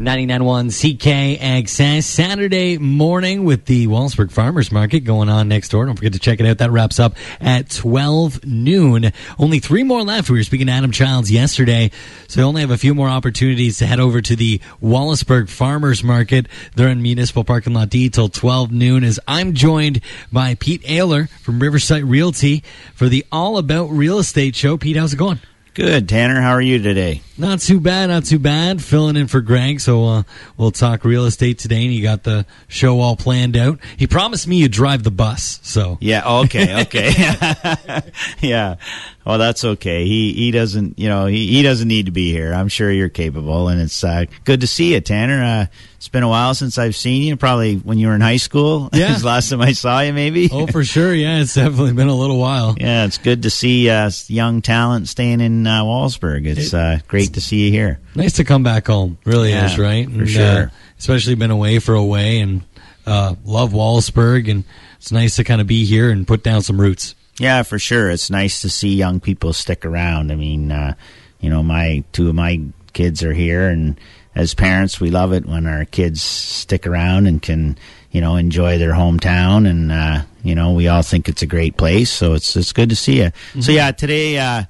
99.1 CKXS Saturday morning with the Wallsburg Farmers Market going on next door. Don't forget to check it out. That wraps up at 12 noon. Only three more left. We were speaking to Adam Childs yesterday, so we only have a few more opportunities to head over to the Wallaceburg Farmers Market. They're in Municipal Parking Lot D till 12 noon as I'm joined by Pete Ayler from Riverside Realty for the All About Real Estate Show. Pete, how's it going? Good, Tanner. How are you today? Not too bad, not too bad. Filling in for Greg, so uh, we'll talk real estate today. And you got the show all planned out. He promised me you'd drive the bus, so yeah. Okay, okay, yeah. Well, that's okay. He he doesn't, you know, he, he doesn't need to be here. I'm sure you're capable, and it's uh, good to see you, Tanner. Uh, it's been a while since I've seen you. Probably when you were in high school. Yeah, was last time I saw you, maybe. oh, for sure. Yeah, it's definitely been a little while. Yeah, it's good to see uh, young talent staying in uh, Wallsburg. It's uh, great to see you here. Nice to come back home. Really yeah, is, right? And, for uh, sure. Uh, especially been away for a way and uh, love Wallsburg. And it's nice to kind of be here and put down some roots. Yeah, for sure. It's nice to see young people stick around. I mean, uh, you know, my two of my kids are here. And as parents, we love it when our kids stick around and can you know enjoy their hometown and uh, you know we all think it's a great place so it's it's good to see you mm-hmm. so yeah today uh,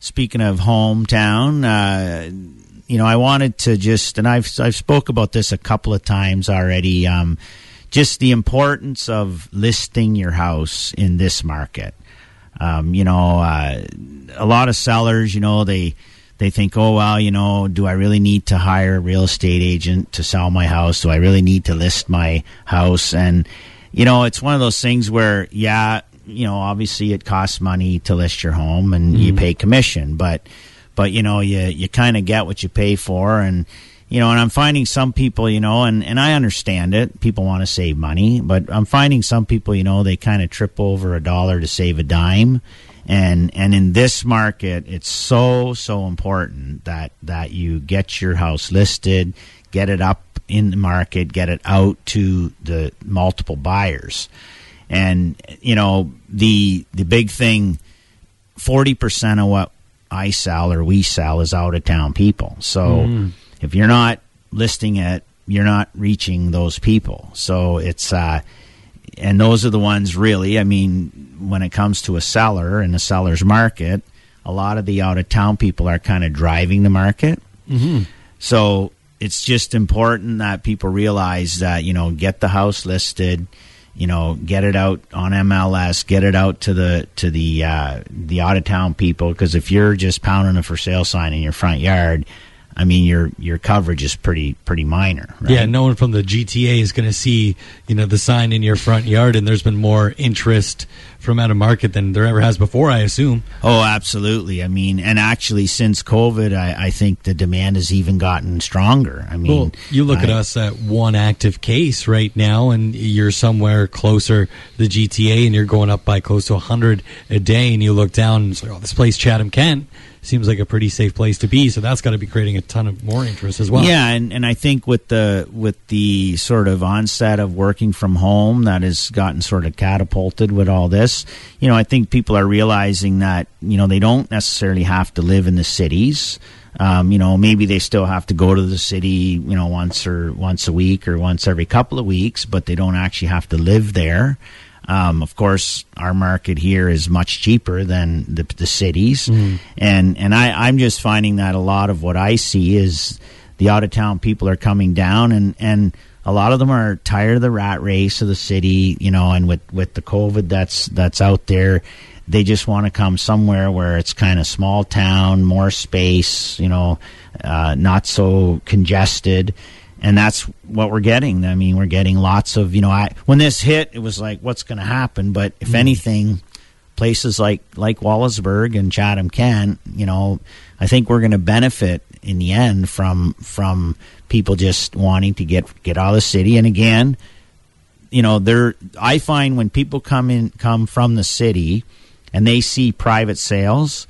speaking of hometown, uh, you know, I wanted to just, and I've I've spoke about this a couple of times already. Um, just the importance of listing your house in this market. Um, you know, uh, a lot of sellers, you know, they they think, oh well, you know, do I really need to hire a real estate agent to sell my house? Do I really need to list my house? And you know, it's one of those things where, yeah, you know, obviously it costs money to list your home and mm-hmm. you pay commission, but but you know, you you kind of get what you pay for and you know, and I'm finding some people, you know, and, and I understand it. People want to save money, but I'm finding some people, you know, they kind of trip over a dollar to save a dime. And, and in this market, it's so, so important that, that you get your house listed, get it up in the market, get it out to the multiple buyers. And you know the the big thing, forty percent of what I sell or we sell is out of town people. So mm. if you're not listing it, you're not reaching those people. So it's uh, and those are the ones really. I mean, when it comes to a seller and a seller's market, a lot of the out of town people are kind of driving the market. Mm-hmm. So it's just important that people realize that you know get the house listed you know, get it out on MLS, get it out to the to the uh, the out of town people. Because if you're just pounding a for sale sign in your front yard, I mean, your your coverage is pretty pretty minor. Right? Yeah, no one from the GTA is going to see you know the sign in your front yard, and there's been more interest from out of market than there ever has before, I assume. Oh, absolutely. I mean, and actually, since COVID, I, I think the demand has even gotten stronger. I mean, well, you look I, at us at one active case right now, and you're somewhere closer the GTA, and you're going up by close to 100 a day, and you look down and say, like, oh, this place Chatham Kent seems like a pretty safe place to be. So that's got to be creating a ton of more interest as well. Yeah, and, and I think with the with the sort of onset of working from home that has gotten sort of catapulted with all this, you know, I think people are realizing that you know they don't necessarily have to live in the cities. Um, you know, maybe they still have to go to the city, you know, once or once a week or once every couple of weeks, but they don't actually have to live there. Um, of course, our market here is much cheaper than the, the cities, mm. and and I, I'm just finding that a lot of what I see is the out of town people are coming down, and and a lot of them are tired of the rat race of the city, you know, and with with the COVID that's that's out there, they just want to come somewhere where it's kind of small town, more space, you know, uh, not so congested and that's what we're getting. I mean, we're getting lots of you know. I when this hit, it was like, what's going to happen? But if mm. anything, places like like Wallaceburg and Chatham Kent, you know, I think we're going to benefit in the end from from people just wanting to get get out of the city. And again, you know, there I find when people come in come from the city and they see private sales,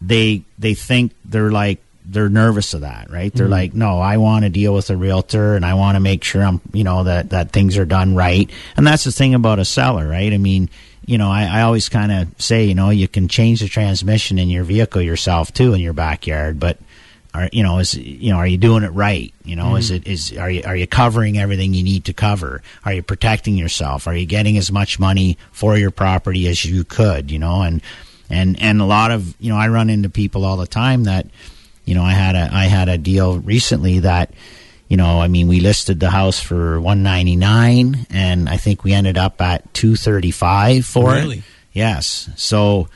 they they think they're like they're nervous of that, right? They're mm-hmm. like, no, I want to deal with a realtor and I want to make sure I'm, you know, that, that things are done right. And that's the thing about a seller, right? I mean, you know, I, I always kind of say, you know, you can change the transmission in your vehicle yourself too in your backyard, but are, you know, is, you know, are you doing it right? You know, mm-hmm. is it, is, are you, are you covering everything you need to cover? Are you protecting yourself? Are you getting as much money for your property as you could, you know? And, and, and a lot of, you know, I run into people all the time that, you know, I had a I had a deal recently that, you know, I mean, we listed the house for one ninety nine, and I think we ended up at two thirty five for really? it. Yes, so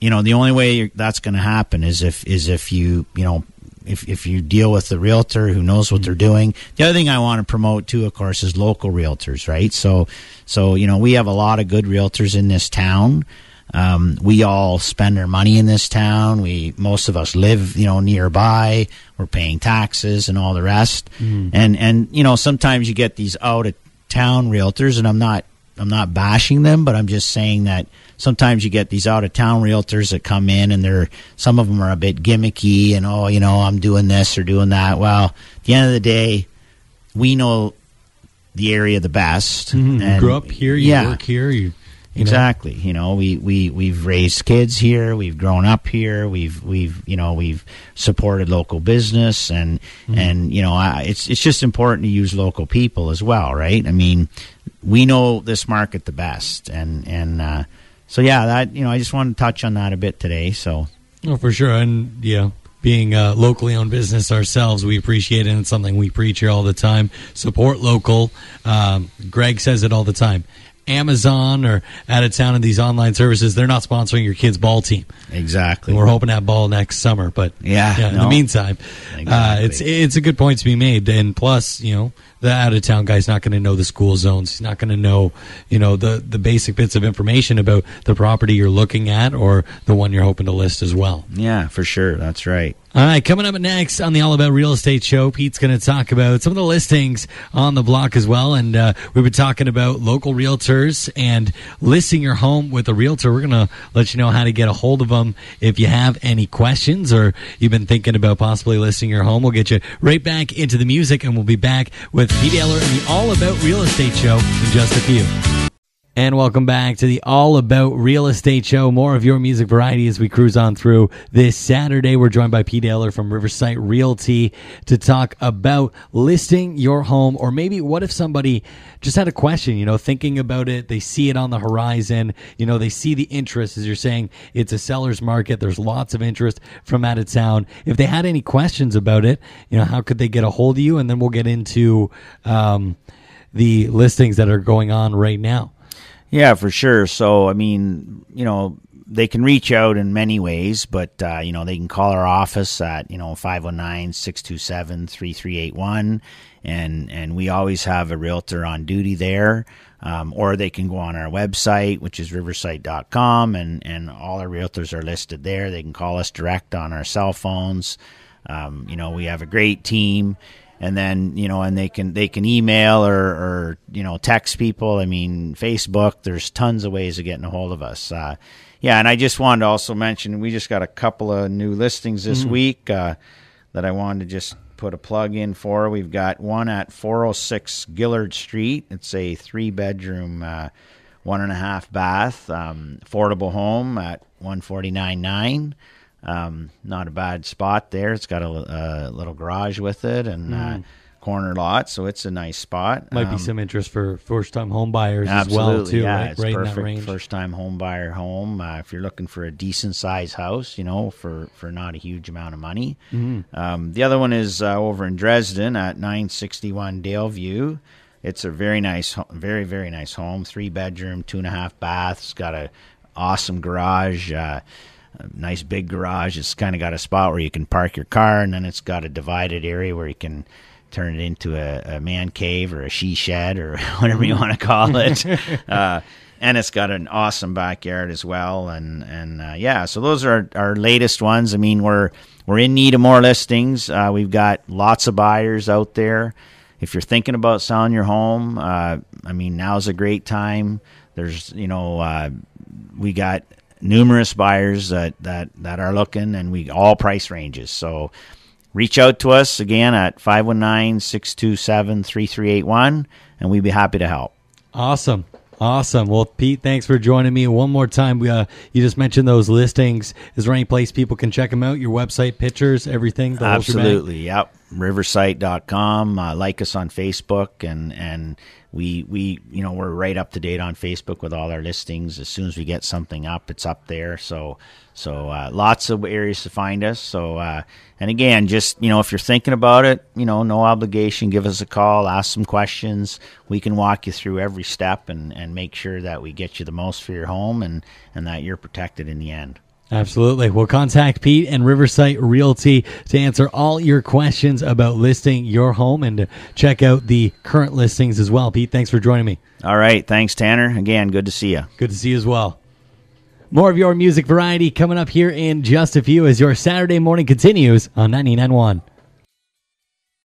you know the only way that's going to happen is if is if you you know if, if you deal with the realtor who knows what they're mm-hmm. doing. The other thing I want to promote too, of course, is local realtors, right? So, so you know, we have a lot of good realtors in this town. Um, we all spend our money in this town. We most of us live, you know, nearby. We're paying taxes and all the rest. Mm. And and you know, sometimes you get these out of town realtors, and I'm not I'm not bashing them, but I'm just saying that sometimes you get these out of town realtors that come in, and they're some of them are a bit gimmicky, and oh, you know, I'm doing this or doing that. Well, at the end of the day, we know the area the best. Mm-hmm. And, you grew up here, you yeah. work here, you Exactly. You know, we, we, we've raised kids here, we've grown up here, we've we've you know, we've supported local business and mm-hmm. and you know, I, it's it's just important to use local people as well, right? I mean, we know this market the best and and uh, so yeah, that you know, I just wanted to touch on that a bit today, so Oh, for sure. And yeah, being a uh, locally owned business ourselves, we appreciate it. And it's something we preach here all the time. Support local. Um, Greg says it all the time. Amazon or out of town in these online services, they're not sponsoring your kid's ball team. Exactly. And we're hoping that ball next summer, but yeah, yeah no. in the meantime, uh, exactly. uh, it's it's a good point to be made. And plus, you know, the out of town guy's not going to know the school zones. He's not going to know, you know, the the basic bits of information about the property you're looking at or the one you're hoping to list as well. Yeah, for sure. That's right. All right, coming up next on the All About Real Estate show, Pete's going to talk about some of the listings on the block as well. And uh, we've been talking about local realtors and listing your home with a realtor. We're going to let you know how to get a hold of them if you have any questions or you've been thinking about possibly listing your home. We'll get you right back into the music and we'll be back with Pete Eller and the All About Real Estate show in just a few. And welcome back to the All About Real Estate Show. More of your music variety as we cruise on through this Saturday. We're joined by Pete Ayler from Riverside Realty to talk about listing your home, or maybe what if somebody just had a question, you know, thinking about it, they see it on the horizon, you know, they see the interest, as you're saying, it's a seller's market. There's lots of interest from out of town. If they had any questions about it, you know, how could they get a hold of you? And then we'll get into um, the listings that are going on right now. Yeah, for sure. So, I mean, you know, they can reach out in many ways, but, uh, you know, they can call our office at, you know, 509 627 3381. And, and we always have a realtor on duty there. Um, or they can go on our website, which is riverside.com, and, and all our realtors are listed there. They can call us direct on our cell phones. Um, you know, we have a great team and then you know and they can they can email or, or you know text people i mean facebook there's tons of ways of getting a hold of us uh, yeah and i just wanted to also mention we just got a couple of new listings this mm-hmm. week uh, that i wanted to just put a plug in for we've got one at 406 gillard street it's a three bedroom uh, one and a half bath um, affordable home at 149.9 um, not a bad spot there. It's got a, a little garage with it and uh, mm. uh, corner lot, so it's a nice spot. Might um, be some interest for first time home buyers as well too. Yeah, right? it's right perfect first time home buyer home. Uh, if you're looking for a decent size house, you know, for for not a huge amount of money. mm Um, the other one is uh, over in Dresden at 961 Daleview. It's a very nice, very very nice home. Three bedroom, two and a half baths. Got a awesome garage. Uh, nice big garage. It's kind of got a spot where you can park your car, and then it's got a divided area where you can turn it into a, a man cave or a she shed or whatever you want to call it. uh, and it's got an awesome backyard as well. And and uh, yeah, so those are our, latest ones. I mean, we're we're in need of more listings. Uh, we've got lots of buyers out there. If you're thinking about selling your home, uh, I mean, now's a great time. There's you know uh, we got numerous buyers that, that, that are looking and we all price ranges. So reach out to us again at 519-627-3381 and we'd be happy to help. Awesome. Awesome. Well, Pete, thanks for joining me one more time. We, uh, you just mentioned those listings. Is there any place people can check them out? Your website, pictures, everything? Absolutely. Yep riversite.com. Uh, like us on Facebook, and and we we you know we're right up to date on Facebook with all our listings. As soon as we get something up, it's up there. So so uh, lots of areas to find us. So uh, and again, just you know if you're thinking about it, you know no obligation. Give us a call, ask some questions. We can walk you through every step and and make sure that we get you the most for your home and and that you're protected in the end. Absolutely. Well, contact Pete and Riverside Realty to answer all your questions about listing your home and to check out the current listings as well. Pete, thanks for joining me. All right. Thanks, Tanner. Again, good to see you. Good to see you as well. More of your music variety coming up here in just a few as your Saturday morning continues on 99.1.